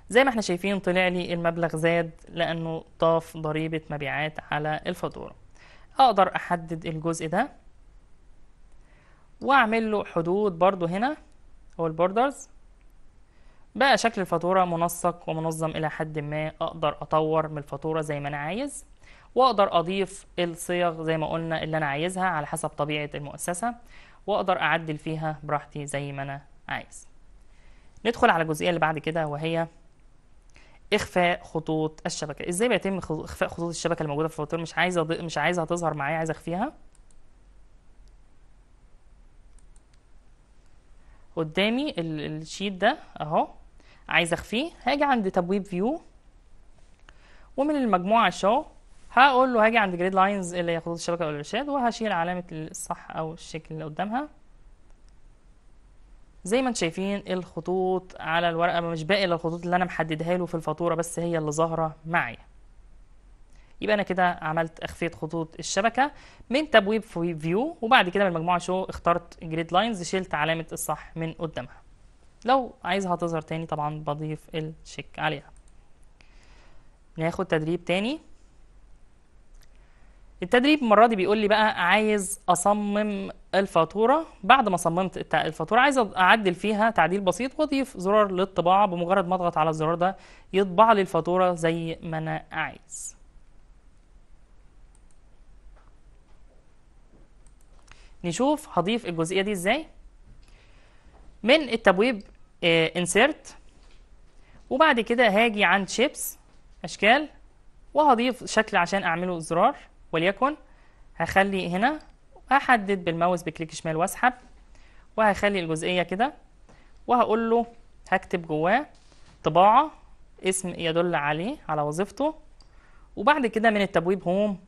Speaker 1: زي ما احنا شايفين طلع لي المبلغ زاد لأنه طاف ضريبة مبيعات على الفاتورة أقدر أحدد الجزء ده وأعمل له حدود برضو هنا أو البوردرز بقى شكل الفاتورة منسق ومنظم إلى حد ما أقدر أطور من الفاتورة زي ما أنا عايز وأقدر أضيف الصيغ زي ما قلنا اللي أنا عايزها على حسب طبيعة المؤسسة وأقدر أعدل فيها براحتي زي ما أنا عايز ندخل على الجزئية اللي بعد كده وهي اخفاء خطوط الشبكه ازاي بيتم اخفاء خطوط الشبكه الموجوده في الفواتير مش عايزه مش عايزها تظهر معايا عايز اخفيها قدامي الشيت ده اهو عايز اخفيه هاجي عند تبويب فيو ومن المجموعه شو هقول له هاجي عند جريد لاينز اللي هي خطوط الشبكه والارشاد وهشيل علامه الصح او الشكل اللي قدامها زي ما انتم شايفين الخطوط على الورقة مش باقي الا الخطوط اللي انا محددها له في الفاتورة بس هي اللي ظاهرة معايا يبقى انا كده عملت اخفية خطوط الشبكة من تبويب فيو وبعد كده من مجموعة شو اخترت جريد لاينز شلت علامة الصح من قدامها لو عايزها تظهر تاني طبعا بضيف الشيك عليها ناخد تدريب تاني التدريب المره دي بيقول لي بقى عايز اصمم الفاتوره بعد ما صممت الفاتوره عايز اعدل فيها تعديل بسيط واضيف زرار للطباعه بمجرد ما اضغط على الزرار ده يطبع لي الفاتوره زي ما انا عايز نشوف هضيف الجزئيه دي ازاي من التبويب انسيرت آه، وبعد كده هاجي عند شيبس اشكال وهضيف شكل عشان اعمله زرار وليكن هخلي هنا هحدد بالماوس بكليك شمال واسحب وهخلي الجزئية كده وهقول له هكتب جواه طباعة اسم يدل عليه على وظيفته وبعد كده من التبويب هوم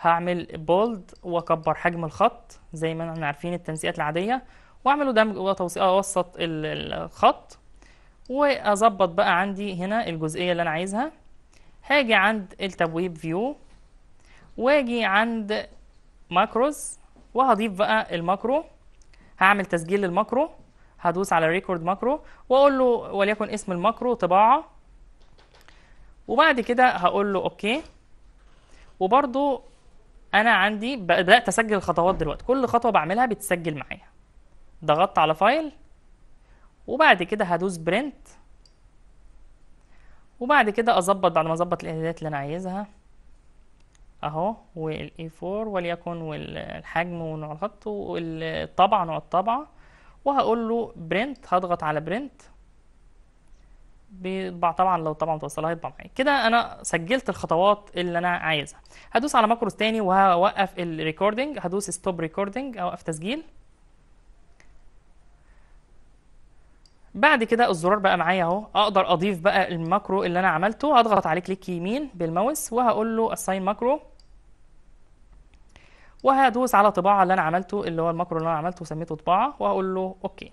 Speaker 1: هعمل بولد واكبر حجم الخط زي ما احنا عارفين التنسيقات العادية واعمله دمج وتوسيط اوسط الخط واظبط بقى عندي هنا الجزئية اللي انا عايزها هاجي عند التبويب فيو واجي عند ماكروز وهضيف بقى الماكرو هعمل تسجيل للماكرو هدوس على ريكورد ماكرو واقول له وليكن اسم الماكرو طباعه وبعد كده هقول له اوكي وبرده انا عندي بدات اسجل الخطوات دلوقتي كل خطوه بعملها بتسجل معايا ضغطت على فايل وبعد كده هدوس برنت وبعد كده اظبط بعد ما اظبط الاعدادات اللي انا عايزها اهو والاي 4 وليكن والحجم ونوع الخط والطبعه نوع الطبعه وهقول له برنت هضغط على برنت بيطبع طبعا لو طبعا متوصله هيطبع معايا كده انا سجلت الخطوات اللي انا عايزها هدوس على ماكروس تاني وهوقف الريكوردنج هدوس ستوب ريكوردنج اوقف تسجيل بعد كده الزرار بقى معايا اهو اقدر اضيف بقى الماكرو اللي انا عملته هضغط عليه كليك يمين بالماوس وهقول له اساين ماكرو وهدوس على طباعه اللي انا عملته اللي هو الماكرو اللي انا عملته وسميته طباعه وهقول له اوكي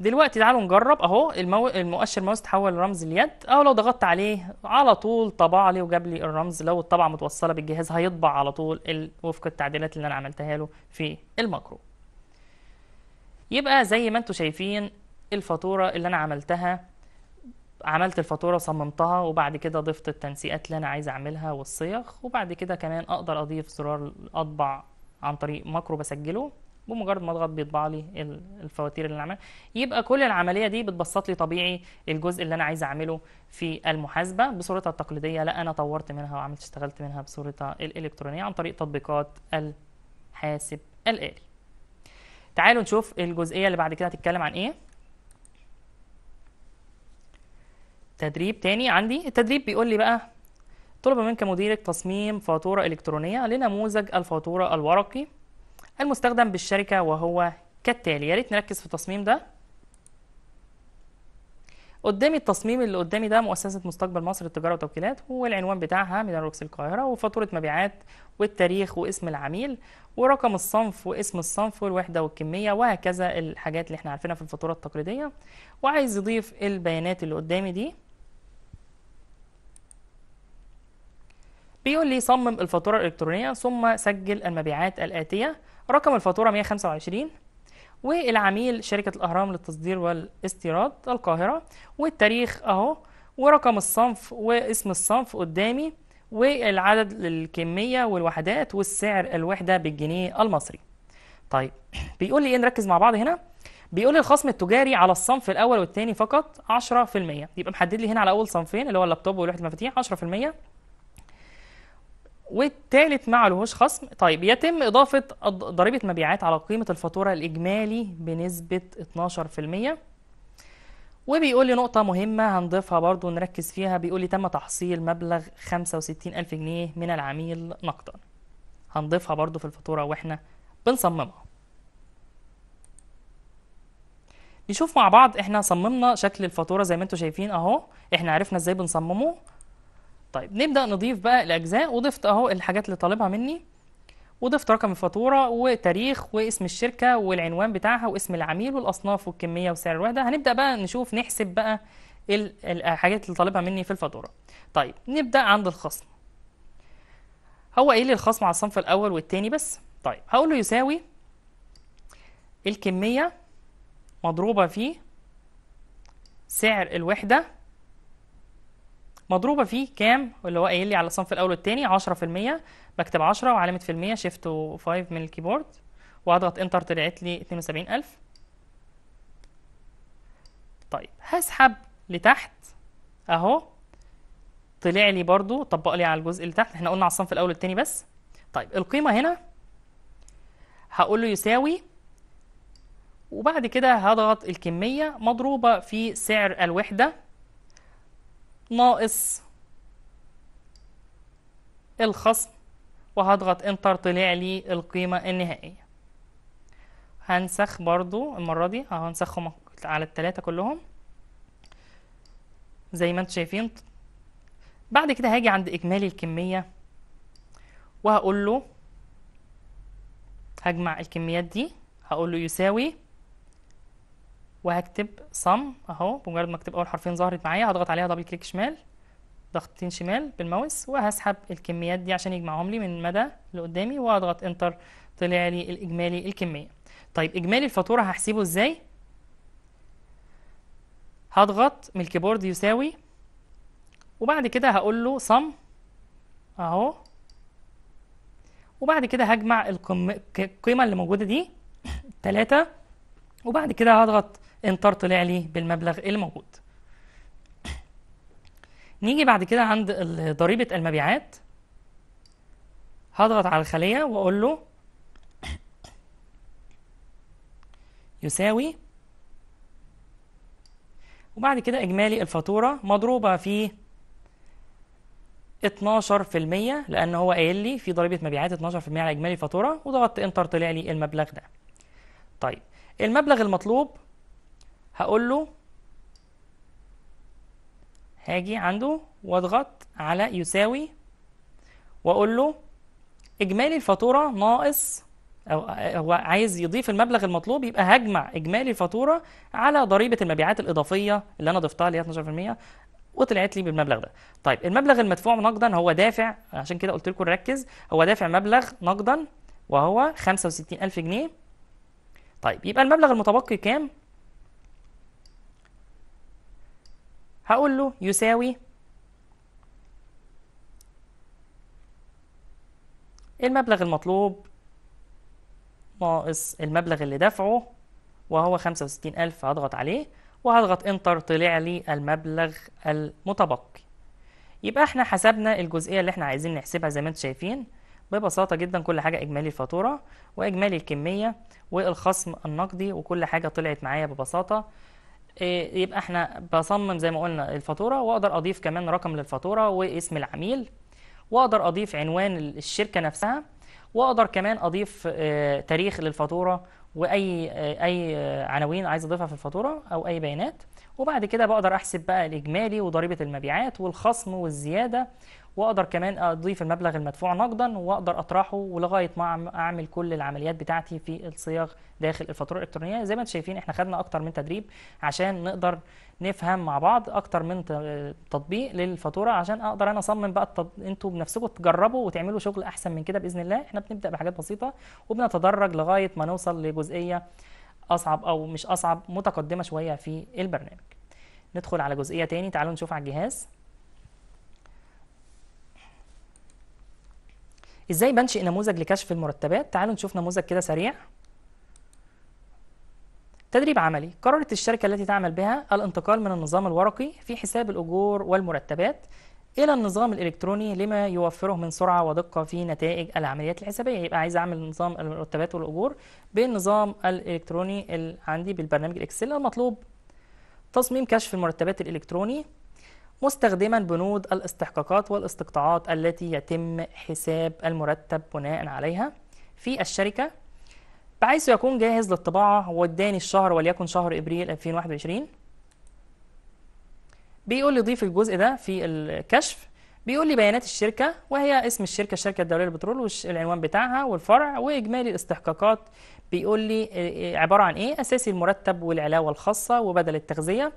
Speaker 1: دلوقتي تعالوا نجرب اهو المو... المؤشر ماوس تحول لرمز اليد او لو ضغطت عليه على طول طبع لي وجاب لي الرمز لو الطبعه متوصله بالجهاز هيطبع على طول ال... وفق التعديلات اللي انا عملتها له في الماكرو يبقى زي ما انتم شايفين الفاتوره اللي انا عملتها عملت الفاتورة صممتها وبعد كده ضفت التنسيقات اللي أنا عايز أعملها والصيغ وبعد كده كمان أقدر أضيف زرار أطبع عن طريق ماكرو بسجله بمجرد ما اضغط بيطبع لي الفواتير اللي انا عملها يبقى كل العمليه دي بتبسط لي طبيعي الجزء اللي انا عايز اعمله في المحاسبه بصورتها التقليديه لا انا طورت منها وعملت اشتغلت منها بصورتها الالكترونيه عن طريق تطبيقات الحاسب الالي تعالوا نشوف الجزئيه اللي بعد كده هتتكلم عن ايه تدريب تاني عندي التدريب بيقول لي بقى طلب منك مديرك تصميم فاتورة إلكترونية لنموذج الفاتورة الورقي المستخدم بالشركة وهو كالتالي يا ريت نركز في التصميم ده قدامي التصميم اللي قدامي ده مؤسسة مستقبل مصر للتجارة والتوكيلات والعنوان بتاعها ميدان روكس القاهرة وفاتورة مبيعات والتاريخ واسم العميل ورقم الصنف واسم الصنف والوحدة والكمية وهكذا الحاجات اللي احنا عارفينها في الفاتورة التقليدية وعايز يضيف البيانات اللي قدامي دي بيقول لي صمم الفاتورة الإلكترونية ثم سجل المبيعات الآتية رقم الفاتورة 125 والعميل شركة الأهرام للتصدير والاستيراد القاهرة والتاريخ أهو ورقم الصنف واسم الصنف قدامي والعدد الكمية والوحدات والسعر الوحدة بالجنيه المصري طيب بيقول لي إيه نركز مع بعض هنا بيقول لي الخصم التجاري على الصنف الأول والثاني فقط 10% يبقى محدد لي هنا على أول صنفين اللي هو اللابتوب ولوحة المفاتيح 10% والثالث ما عليهوش خصم طيب يتم إضافة ضريبة مبيعات على قيمة الفاتورة الإجمالي بنسبة 12% وبيقول لي نقطة مهمة هنضيفها برضو نركز فيها بيقول لي تم تحصيل مبلغ 65 ألف جنيه من العميل نقدا هنضيفها برضو في الفاتورة وإحنا بنصممها نشوف مع بعض إحنا صممنا شكل الفاتورة زي ما انتوا شايفين أهو إحنا عرفنا إزاي بنصممه طيب نبدأ نضيف بقى الأجزاء وضفت أهو الحاجات اللي طالبها مني وضفت رقم الفاتورة وتاريخ واسم الشركة والعنوان بتاعها واسم العميل والأصناف والكمية وسعر الوحدة هنبدأ بقى نشوف نحسب بقى الحاجات اللي طالبها مني في الفاتورة طيب نبدأ عند الخصم هو ايه الخصم على الصنف الأول والتاني بس طيب هقول له يساوي الكمية مضروبة في سعر الوحدة مضروبه فيه كام اللي هو قايل لي على الصنف الاول والثاني 10% بكتب 10 وعلامه في المية شيفت و5 من الكيبورد وهضغط انتر طلعت لي 72000 طيب هسحب لتحت اهو طلع لي برضو طبق لي على الجزء اللي تحت احنا قلنا على الصنف الاول والثاني بس طيب القيمه هنا هقول له يساوي وبعد كده هضغط الكميه مضروبه في سعر الوحده ناقص الخصم وهضغط انتر طلع لي القيمة النهائية هنسخ برضو المرة دي اهو هنسخهم على التلاتة كلهم زي ما انتم شايفين بعد كده هاجي عند اجمالي الكمية وهقول له هجمع الكميات دي هقول له يساوي وهكتب صم اهو بمجرد ما اكتب اول حرفين ظهرت معايا هضغط عليها دبل كليك شمال ضغطتين شمال بالماوس وهسحب الكميات دي عشان يجمعهم لي من المدى اللي قدامي واضغط انتر طلع لي الاجمالي الكميه طيب اجمالي الفاتوره هحسبه ازاي هضغط من الكيبورد يساوي وبعد كده هقول له صم اهو وبعد كده هجمع القيمه اللي موجوده دي 3 وبعد كده هضغط انتر طلع لي بالمبلغ الموجود نيجي بعد كده عند ضريبة المبيعات هضغط على الخلية وأقول له يساوي وبعد كده إجمالي الفاتورة مضروبة في 12% لأن هو قايل لي في ضريبة مبيعات 12% على إجمالي الفاتورة وضغطت إنتر طلع لي المبلغ ده. طيب المبلغ المطلوب هقول له هاجي عنده واضغط على يساوي واقول له اجمالي الفاتوره ناقص او هو عايز يضيف المبلغ المطلوب يبقى هجمع اجمالي الفاتوره على ضريبه المبيعات الاضافيه اللي انا ضفتها اللي هي 12% وطلعت لي بالمبلغ ده طيب المبلغ المدفوع نقدا هو دافع عشان كده قلت لكم ركز هو دافع مبلغ نقدا وهو 65000 جنيه طيب يبقى المبلغ المتبقي كام هقول له يساوي المبلغ المطلوب ناقص المبلغ اللي دفعه وهو 65000 هضغط عليه وهضغط انتر طلع لي المبلغ المتبقي يبقى احنا حسبنا الجزئيه اللي احنا عايزين نحسبها زي ما انتم شايفين ببساطه جدا كل حاجه اجمالي الفاتوره واجمالي الكميه والخصم النقدي وكل حاجه طلعت معايا ببساطه إيه، يبقى احنا بصمم زي ما قلنا الفاتوره واقدر اضيف كمان رقم للفاتوره واسم العميل واقدر اضيف عنوان الشركه نفسها واقدر كمان اضيف آه، تاريخ للفاتوره واي آه، اي آه، عناوين عايز اضيفها في الفاتوره او اي بيانات وبعد كده بقدر احسب بقى الاجمالي وضريبه المبيعات والخصم والزياده واقدر كمان اضيف المبلغ المدفوع نقدا واقدر اطرحه ولغايه ما اعمل كل العمليات بتاعتي في الصيغ داخل الفاتوره الالكترونيه زي ما انتم شايفين احنا خدنا اكتر من تدريب عشان نقدر نفهم مع بعض اكتر من تطبيق للفاتوره عشان اقدر انا اصمم بقى التط... انتوا بنفسكم تجربوا وتعملوا شغل احسن من كده باذن الله احنا بنبدا بحاجات بسيطه وبنتدرج لغايه ما نوصل لجزئيه اصعب او مش اصعب متقدمه شويه في البرنامج ندخل على جزئيه تاني تعالوا نشوف على الجهاز ازاي بنشئ نموذج لكشف المرتبات تعالوا نشوف نموذج كده سريع تدريب عملي قررت الشركة التي تعمل بها الانتقال من النظام الورقي في حساب الأجور والمرتبات إلى النظام الإلكتروني لما يوفره من سرعة ودقة في نتائج العمليات الحسابية يبقى عايز أعمل نظام المرتبات والأجور بالنظام الإلكتروني اللي عندي بالبرنامج الإكسل المطلوب تصميم كشف المرتبات الإلكتروني مستخدما بنود الاستحقاقات والاستقطاعات التي يتم حساب المرتب بناء عليها في الشركة بحيث يكون جاهز للطباعة واداني الشهر وليكن شهر إبريل 2021 بيقول لي ضيف الجزء ده في الكشف بيقول لي بيانات الشركة وهي اسم الشركة الشركة الدولية للبترول والعنوان بتاعها والفرع وإجمالي الاستحقاقات بيقول لي آه، آه، عبارة عن إيه أساسي المرتب والعلاوة الخاصة وبدل التغذية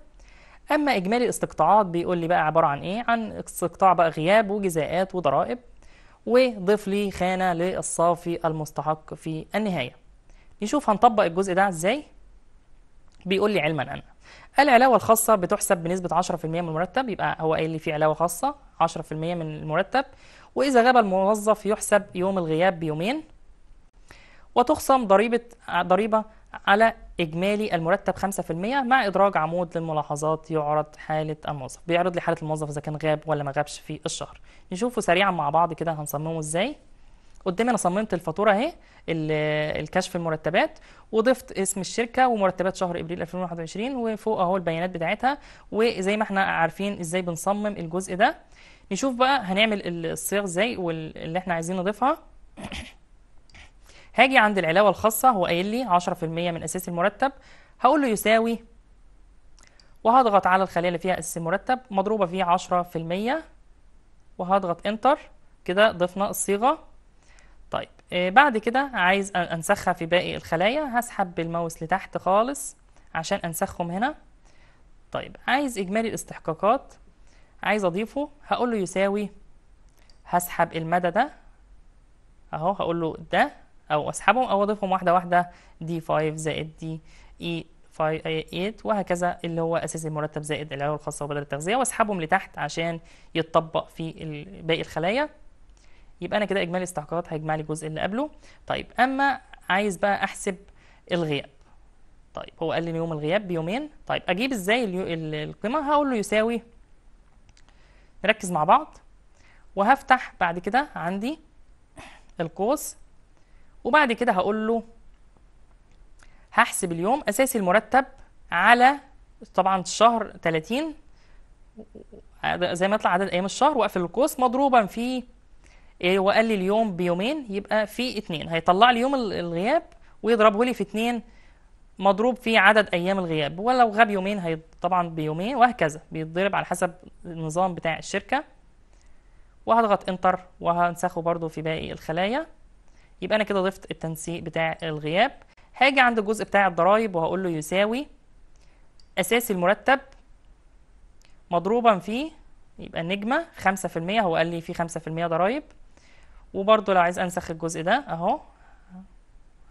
Speaker 1: اما اجمالي الاستقطاعات بيقول لي بقى عباره عن ايه عن استقطاع بقى غياب وجزاءات وضرائب وضيف لي خانه للصافي المستحق في النهايه نشوف هنطبق الجزء ده ازاي بيقول لي علما انا العلاوه الخاصه بتحسب بنسبه 10% من المرتب يبقى هو قايل لي في علاوه خاصه 10% من المرتب واذا غاب الموظف يحسب يوم الغياب بيومين وتخصم ضريبه ضريبه على إجمالي المرتب 5% مع إدراج عمود للملاحظات يعرض حالة الموظف بيعرض لي حالة الموظف إذا كان غاب ولا ما غابش في الشهر نشوفه سريعا مع بعض كده هنصممه إزاي قدامي أنا صممت الفاتورة أهي الكشف المرتبات وضفت اسم الشركة ومرتبات شهر إبريل 2021 وفوق أهو البيانات بتاعتها وزي ما احنا عارفين إزاي بنصمم الجزء ده نشوف بقى هنعمل الصيغ إزاي واللي احنا عايزين نضيفها هاجي عند العلاوه الخاصه هو قايل لي 10% من اساس المرتب هقول له يساوي وهضغط على الخليه اللي فيها اساس المرتب مضروبه في 10% وهضغط انتر كده ضفنا الصيغه طيب آه، بعد كده عايز انسخها في باقي الخلايا هسحب بالماوس لتحت خالص عشان انسخهم هنا طيب عايز اجمالي الاستحقاقات عايز اضيفه هقول له يساوي هسحب المدى ده اهو هقول له ده او اسحبهم او اضيفهم واحده واحده دي 5 زائد دي اي 8 وهكذا اللي هو اساس المرتب زائد العلاوه الخاصه وبدل التغذيه واسحبهم لتحت عشان يتطبق في باقي الخلايا يبقى انا كده اجمالي استحقاقات هيجمع لي الجزء اللي قبله طيب اما عايز بقى احسب الغياب طيب هو قال لي يوم الغياب بيومين طيب اجيب ازاي القيمه هقول له يساوي نركز مع بعض وهفتح بعد كده عندي القوس وبعد كده هقول له هحسب اليوم اساسي المرتب على طبعا شهر 30 زي ما يطلع عدد ايام الشهر واقفل القوس مضروبا في إيه، وقال لي اليوم بيومين يبقى في اتنين هيطلع لي يوم الغياب ويضربه لي في اتنين مضروب في عدد ايام الغياب ولو غاب يومين هي طبعا بيومين وهكذا بيتضرب على حسب النظام بتاع الشركه وهضغط انتر وهنسخه برضو في باقي الخلايا يبقى انا كده ضفت التنسيق بتاع الغياب هاجي عند الجزء بتاع الضرايب وهقول له يساوي اساسي المرتب مضروبا في يبقى النجمه 5% هو قال لي في 5% ضرايب وبرده لو عايز انسخ الجزء ده اهو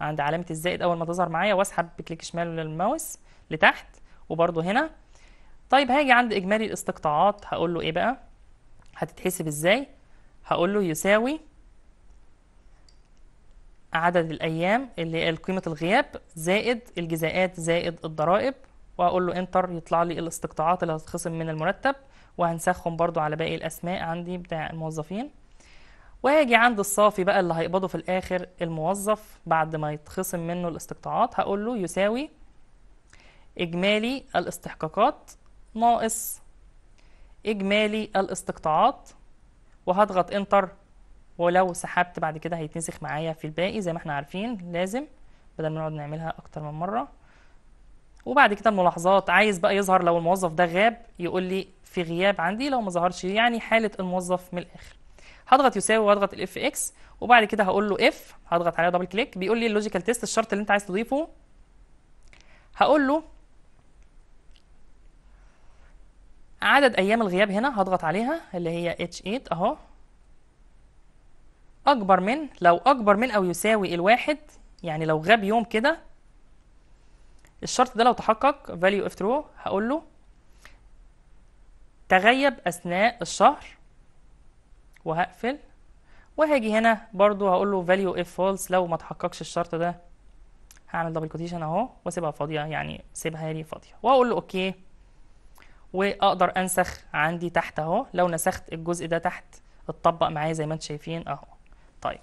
Speaker 1: عند علامه الزائد اول ما تظهر معايا واسحب بكليك شمال للماوس لتحت وبرده هنا طيب هاجي عند اجمالي الاستقطاعات هقول له ايه بقى هتتحسب ازاي هقول له يساوي عدد الأيام اللي قيمة الغياب زائد الجزاءات زائد الضرائب وأقول له انتر يطلع لي الاستقطاعات اللي هتتخصم من المرتب وهنسخهم برضو على باقي الأسماء عندي بتاع الموظفين وهاجي عند الصافي بقى اللي هيقبضه في الآخر الموظف بعد ما يتخصم منه الاستقطاعات هقول له يساوي إجمالي الاستحقاقات ناقص إجمالي الاستقطاعات وهضغط انتر ولو سحبت بعد كده هيتنسخ معايا في الباقي زي ما احنا عارفين لازم بدل ما نقعد نعملها اكتر من مره وبعد كده الملاحظات عايز بقى يظهر لو الموظف ده غاب يقول لي في غياب عندي لو ما ظهرش يعني حاله الموظف من الاخر هضغط يساوي واضغط الاف اكس وبعد كده هقول له اف هضغط عليه دبل كليك بيقول لي اللوجيكال تيست الشرط اللي انت عايز تضيفه هقول له عدد ايام الغياب هنا هضغط عليها اللي هي اتش 8 اهو أكبر من لو أكبر من أو يساوي الواحد يعني لو غاب يوم كده الشرط ده لو تحقق value of true هقول له تغيب أثناء الشهر وهقفل وهاجي هنا برضو هقول له value if false لو ما تحققش الشرط ده هعمل دبل كوتيشن اهو واسيبها فاضيه يعني سيبها لي فاضيه وهقول له اوكي واقدر انسخ عندي تحت اهو لو نسخت الجزء ده تحت اتطبق معايا زي ما انتم شايفين اهو طيب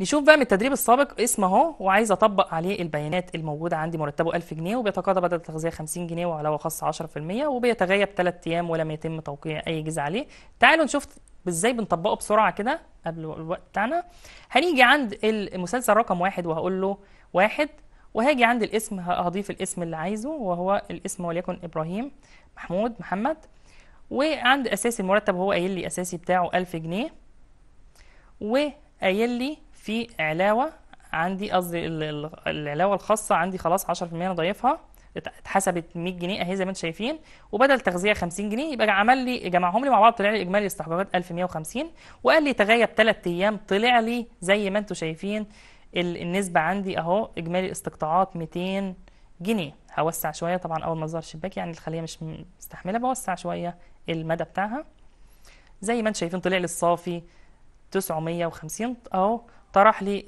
Speaker 1: نشوف بقى من التدريب السابق اسم اهو وعايز اطبق عليه البيانات الموجوده عندي مرتبه 1000 جنيه وبيتقاضى بدل التغذيه 50 جنيه وعلاوه خاصه 10% وبيتغيب 3 ايام ولم يتم توقيع اي جزء عليه تعالوا نشوف ازاي بنطبقه بسرعه كده قبل الوقت بتاعنا هنيجي عند المسلسل رقم واحد وهقول له واحد وهاجي عند الاسم هضيف الاسم اللي عايزه وهو الاسم وليكن ابراهيم محمود محمد وعند اساسي المرتب هو قايل لي اساسي بتاعه 1000 جنيه وقايل لي في علاوه عندي قصدي العلاوه الخاصه عندي خلاص 10% انا ضايفها اتحسبت 100 جنيه اهي زي ما انتم شايفين وبدل تغذيه 50 جنيه يبقى عمل لي جمعهم لي مع بعض طلع لي اجمالي استحبابات 1150 وقال لي تغيب ثلاث ايام طلع لي زي ما انتم شايفين النسبه عندي اهو اجمالي استقطاعات 200 جنيه هوسع شويه طبعا اول ما ظهر الشباك يعني الخليه مش مستحمله بوسع شويه المدى بتاعها زي ما انتم شايفين طلع لي الصافي 950 اهو طرح لي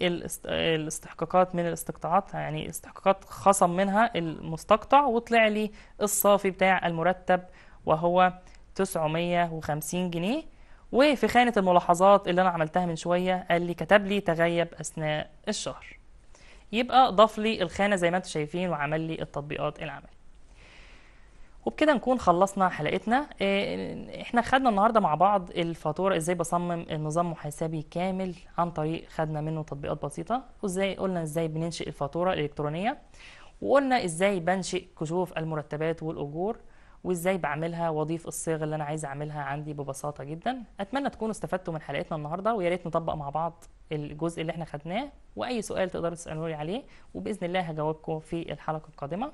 Speaker 1: الاستحقاقات من الاستقطاعات يعني استحقاقات خصم منها المستقطع وطلع لي الصافي بتاع المرتب وهو 950 جنيه وفي خانة الملاحظات اللي أنا عملتها من شوية قال لي كتب لي تغيب أثناء الشهر يبقى ضاف لي الخانة زي ما انتم شايفين وعمل لي التطبيقات العملية وبكده نكون خلصنا حلقتنا آه، احنا خدنا النهارده مع بعض الفاتوره ازاي بصمم النظام محاسبي كامل عن طريق خدنا منه تطبيقات بسيطه وازاي قلنا ازاي بننشئ الفاتوره الالكترونيه وقلنا ازاي بنشئ كشوف المرتبات والاجور وازاي بعملها واضيف الصيغ اللي انا عايز اعملها عندي ببساطه جدا اتمنى تكونوا استفدتوا من حلقتنا النهارده ويا ريت نطبق مع بعض الجزء اللي احنا خدناه واي سؤال تقدروا تسالوني عليه وباذن الله هجاوبكم في الحلقه القادمه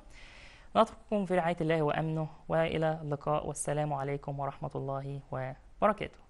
Speaker 1: نترككم في رعاية الله وأمنه وإلى اللقاء والسلام عليكم ورحمة الله وبركاته